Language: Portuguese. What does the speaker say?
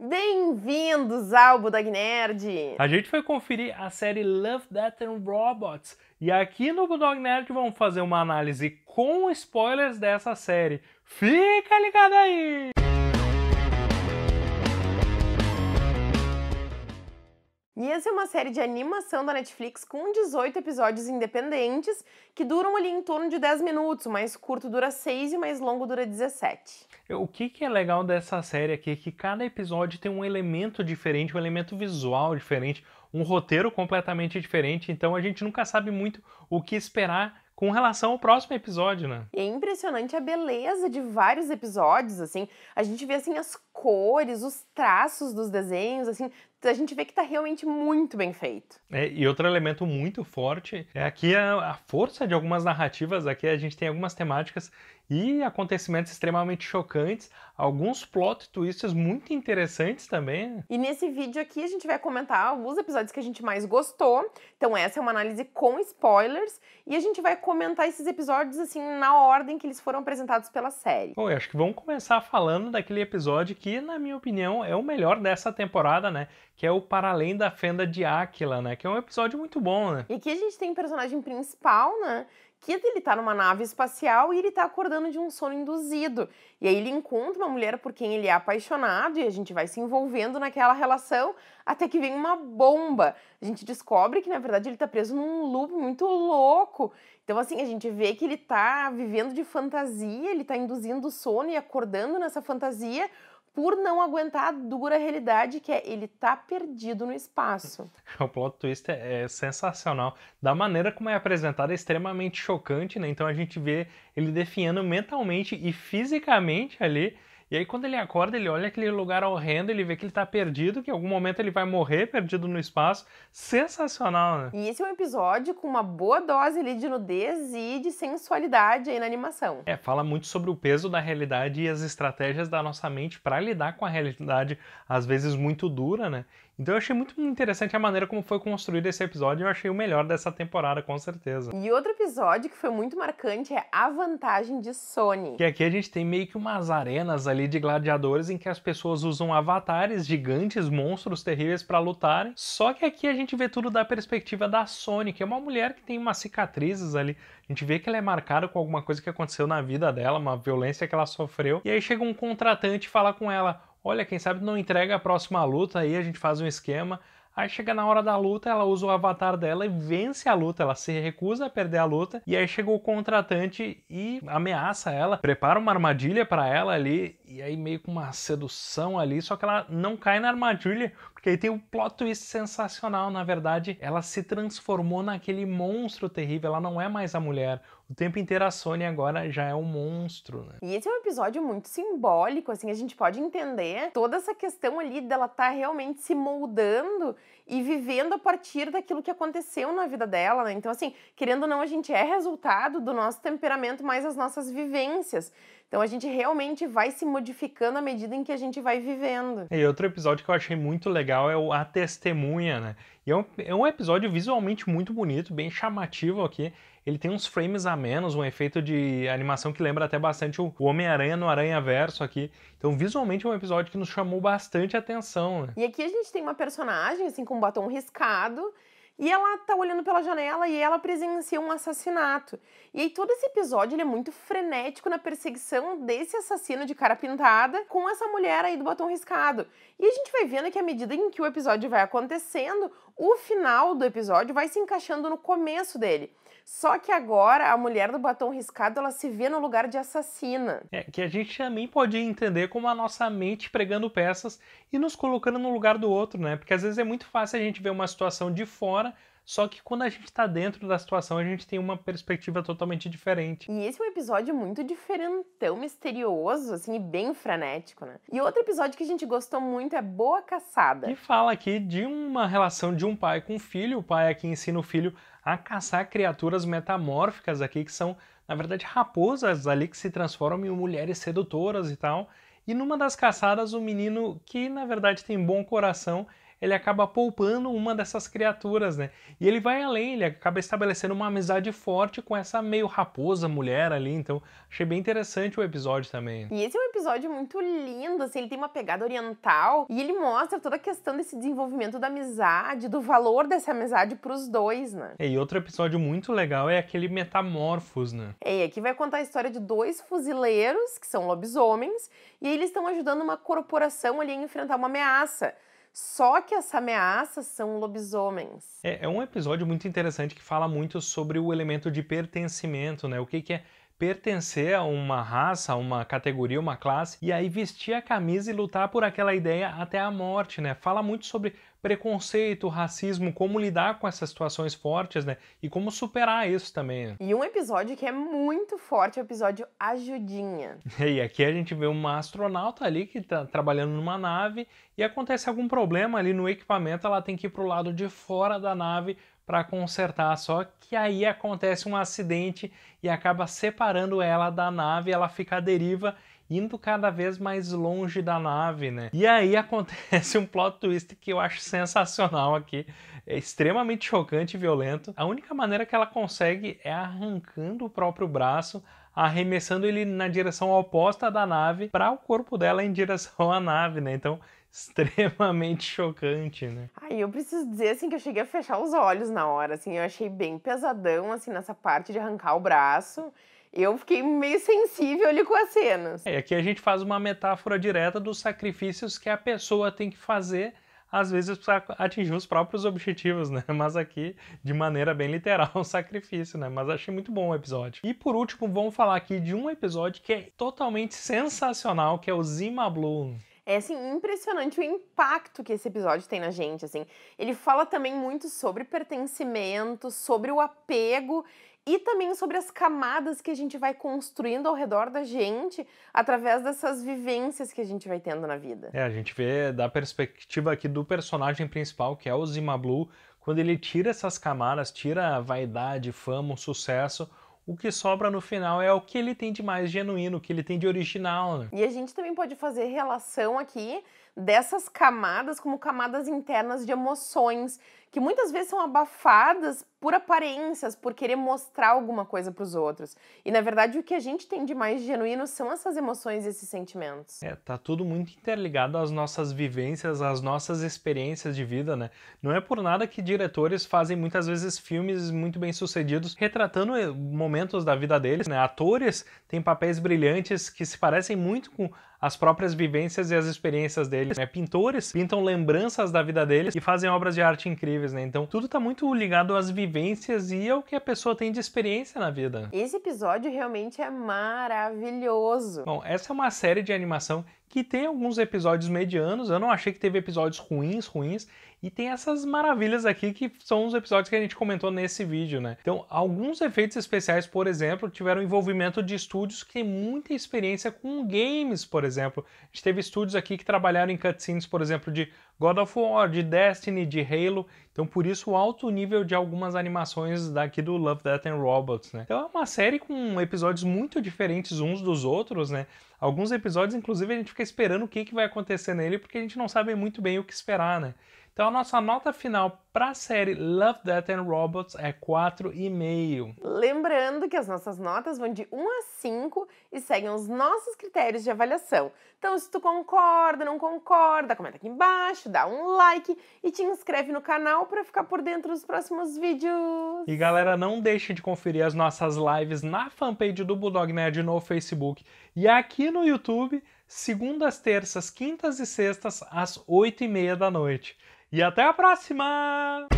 Bem-vindos ao Budag Nerd! A gente foi conferir a série Love, Death and Robots e aqui no Budog Nerd vamos fazer uma análise com spoilers dessa série. Fica ligado aí! Nias é uma série de animação da Netflix com 18 episódios independentes que duram ali em torno de 10 minutos. O mais curto dura 6 e o mais longo dura 17. O que, que é legal dessa série aqui é que cada episódio tem um elemento diferente, um elemento visual diferente, um roteiro completamente diferente, então a gente nunca sabe muito o que esperar com relação ao próximo episódio, né? é impressionante a beleza de vários episódios, assim. A gente vê assim as cores, os traços dos desenhos, assim, a gente vê que está realmente muito bem feito. É, e outro elemento muito forte é aqui a, a, força de algumas narrativas. Aqui a gente tem algumas temáticas e acontecimentos extremamente chocantes, alguns plot twists muito interessantes também. E nesse vídeo aqui a gente vai comentar alguns episódios que a gente mais gostou. Então essa é uma análise com spoilers e a gente vai comentar esses episódios assim na ordem que eles foram apresentados pela série. Bom, eu acho que vamos começar falando daquele episódio que que, na minha opinião, é o melhor dessa temporada, né? Que é o Para Além da Fenda de Áquila, né? Que é um episódio muito bom, né? E que a gente tem o um personagem principal, né? que ele tá numa nave espacial e ele tá acordando de um sono induzido. E aí ele encontra uma mulher por quem ele é apaixonado e a gente vai se envolvendo naquela relação até que vem uma bomba. A gente descobre que na verdade ele tá preso num loop muito louco. Então assim, a gente vê que ele tá vivendo de fantasia, ele tá induzindo sono e acordando nessa fantasia por não aguentar a dura realidade que é ele tá perdido no espaço. O plot twist é, é sensacional. Da maneira como é apresentado é extremamente chocante, né? Então a gente vê ele definhando mentalmente e fisicamente ali e aí quando ele acorda, ele olha aquele lugar horrendo, ele vê que ele tá perdido, que em algum momento ele vai morrer perdido no espaço. Sensacional, né? E esse é um episódio com uma boa dose ali de nudez e de sensualidade aí na animação. É, fala muito sobre o peso da realidade e as estratégias da nossa mente para lidar com a realidade às vezes muito dura, né? Então eu achei muito interessante a maneira como foi construído esse episódio, eu achei o melhor dessa temporada, com certeza. E outro episódio que foi muito marcante é A Vantagem de Sony. Que aqui a gente tem meio que umas arenas ali de gladiadores em que as pessoas usam avatares gigantes, monstros terríveis para lutarem. Só que aqui a gente vê tudo da perspectiva da Sony, que é uma mulher que tem umas cicatrizes ali. A gente vê que ela é marcada com alguma coisa que aconteceu na vida dela, uma violência que ela sofreu. E aí chega um contratante falar com ela: olha, quem sabe não entrega a próxima luta aí, a gente faz um esquema. Aí chega na hora da luta, ela usa o avatar dela e vence a luta. Ela se recusa a perder a luta. E aí chega o contratante e ameaça ela, prepara uma armadilha para ela ali e aí meio com uma sedução ali, só que ela não cai na armadilha, porque aí tem um plot twist sensacional, na verdade, ela se transformou naquele monstro terrível, ela não é mais a mulher. O tempo inteiro a Sony agora já é um monstro, né? E esse é um episódio muito simbólico, assim, a gente pode entender toda essa questão ali dela tá realmente se moldando e vivendo a partir daquilo que aconteceu na vida dela, né? Então, assim, querendo ou não, a gente é resultado do nosso temperamento mais as nossas vivências. Então a gente realmente vai se modificando à medida em que a gente vai vivendo. E outro episódio que eu achei muito legal é o A Testemunha, né? E é um, é um episódio visualmente muito bonito, bem chamativo aqui. Ele tem uns frames a menos, um efeito de animação que lembra até bastante o Homem-Aranha no Aranha Verso aqui. Então, visualmente, é um episódio que nos chamou bastante atenção. Né? E aqui a gente tem uma personagem, assim, com um batom riscado, e ela tá olhando pela janela e ela presencia um assassinato. E aí todo esse episódio é muito frenético na perseguição desse assassino de cara pintada com essa mulher aí do batom riscado. E a gente vai vendo que à medida em que o episódio vai acontecendo, o final do episódio vai se encaixando no começo dele. Só que agora a mulher do batom riscado ela se vê no lugar de assassina. É, que a gente também pode entender como a nossa mente pregando peças e nos colocando no lugar do outro, né? Porque às vezes é muito fácil a gente ver uma situação de fora só que quando a gente está dentro da situação, a gente tem uma perspectiva totalmente diferente. E esse é um episódio muito diferentão, misterioso, assim, e bem frenético, né? E outro episódio que a gente gostou muito é Boa Caçada. Que fala aqui de uma relação de um pai com um filho. O pai aqui é ensina o filho a caçar criaturas metamórficas aqui, que são, na verdade, raposas ali que se transformam em mulheres sedutoras e tal. E numa das caçadas, o menino, que na verdade tem bom coração, ele acaba poupando uma dessas criaturas, né? E ele vai além, ele acaba estabelecendo uma amizade forte com essa meio raposa mulher ali, então achei bem interessante o episódio também. E esse é um episódio muito lindo, assim, ele tem uma pegada oriental e ele mostra toda a questão desse desenvolvimento da amizade, do valor dessa amizade para os dois, né? É, e outro episódio muito legal é aquele Metamorfos, né? É, e aqui vai contar a história de dois fuzileiros, que são lobisomens, e eles estão ajudando uma corporação ali a enfrentar uma ameaça. Só que essa ameaça são lobisomens. É, é um episódio muito interessante que fala muito sobre o elemento de pertencimento, né? O que, que é pertencer a uma raça, uma categoria, uma classe, e aí vestir a camisa e lutar por aquela ideia até a morte, né? Fala muito sobre preconceito, racismo, como lidar com essas situações fortes, né? E como superar isso também. Né? E um episódio que é muito forte é o episódio Ajudinha. E aqui a gente vê uma astronauta ali que tá trabalhando numa nave e acontece algum problema ali no equipamento, ela tem que ir pro lado de fora da nave para consertar, só que aí acontece um acidente e acaba separando ela da nave, ela fica à deriva indo cada vez mais longe da nave, né? E aí acontece um plot twist que eu acho sensacional aqui, é extremamente chocante e violento. A única maneira que ela consegue é arrancando o próprio braço, arremessando ele na direção oposta da nave para o corpo dela em direção à nave, né? Então extremamente chocante, né? Ai, eu preciso dizer, assim, que eu cheguei a fechar os olhos na hora, assim, eu achei bem pesadão, assim, nessa parte de arrancar o braço. Eu fiquei meio sensível ali com as cenas. É, aqui a gente faz uma metáfora direta dos sacrifícios que a pessoa tem que fazer às vezes para atingir os próprios objetivos, né? Mas aqui, de maneira bem literal, um sacrifício, né? Mas achei muito bom o episódio. E por último, vamos falar aqui de um episódio que é totalmente sensacional, que é o Zima Bloom. É assim, impressionante o impacto que esse episódio tem na gente, assim. Ele fala também muito sobre pertencimento, sobre o apego e também sobre as camadas que a gente vai construindo ao redor da gente através dessas vivências que a gente vai tendo na vida. É, a gente vê da perspectiva aqui do personagem principal, que é o Zima Blue, quando ele tira essas camadas, tira a vaidade, fama, o sucesso, o que sobra no final é o que ele tem de mais genuíno, o que ele tem de original. Né? E a gente também pode fazer relação aqui dessas camadas como camadas internas de emoções, que muitas vezes são abafadas por aparências, por querer mostrar alguma coisa para os outros. E na verdade o que a gente tem de mais genuíno são essas emoções e esses sentimentos. É, tá tudo muito interligado às nossas vivências, às nossas experiências de vida, né? Não é por nada que diretores fazem muitas vezes filmes muito bem-sucedidos retratando eh, momentos da vida deles, né? Atores têm papéis brilhantes que se parecem muito com as próprias vivências e as experiências deles. Né? Pintores pintam lembranças da vida deles e fazem obras de arte incríveis, né? Então tudo tá muito ligado às vivências e ao que a pessoa tem de experiência na vida. Esse episódio realmente é maravilhoso. Bom, essa é uma série de animação que tem alguns episódios medianos. Eu não achei que teve episódios ruins, ruins. E tem essas maravilhas aqui que são os episódios que a gente comentou nesse vídeo, né? Então, alguns efeitos especiais, por exemplo, tiveram envolvimento de estúdios que têm muita experiência com games, por exemplo. A gente teve estúdios aqui que trabalharam em cutscenes, por exemplo, de God of War, de Destiny, de Halo. Então, por isso, o alto nível de algumas animações daqui do Love, Death and Robots, né? Então, é uma série com episódios muito diferentes uns dos outros, né? Alguns episódios, inclusive, a gente fica esperando o que, que vai acontecer nele, porque a gente não sabe muito bem o que esperar, né? Então a nossa nota final para a série Love, Death and Robots é 4,5. Lembrando que as nossas notas vão de 1 a 5 e seguem os nossos critérios de avaliação. Então se tu concorda, não concorda, comenta aqui embaixo, dá um like e te inscreve no canal para ficar por dentro dos próximos vídeos. E galera, não deixe de conferir as nossas lives na fanpage do Bulldog Nerd no Facebook e aqui no YouTube, segundas, terças, quintas e sextas às 8h30 da noite. E até a próxima!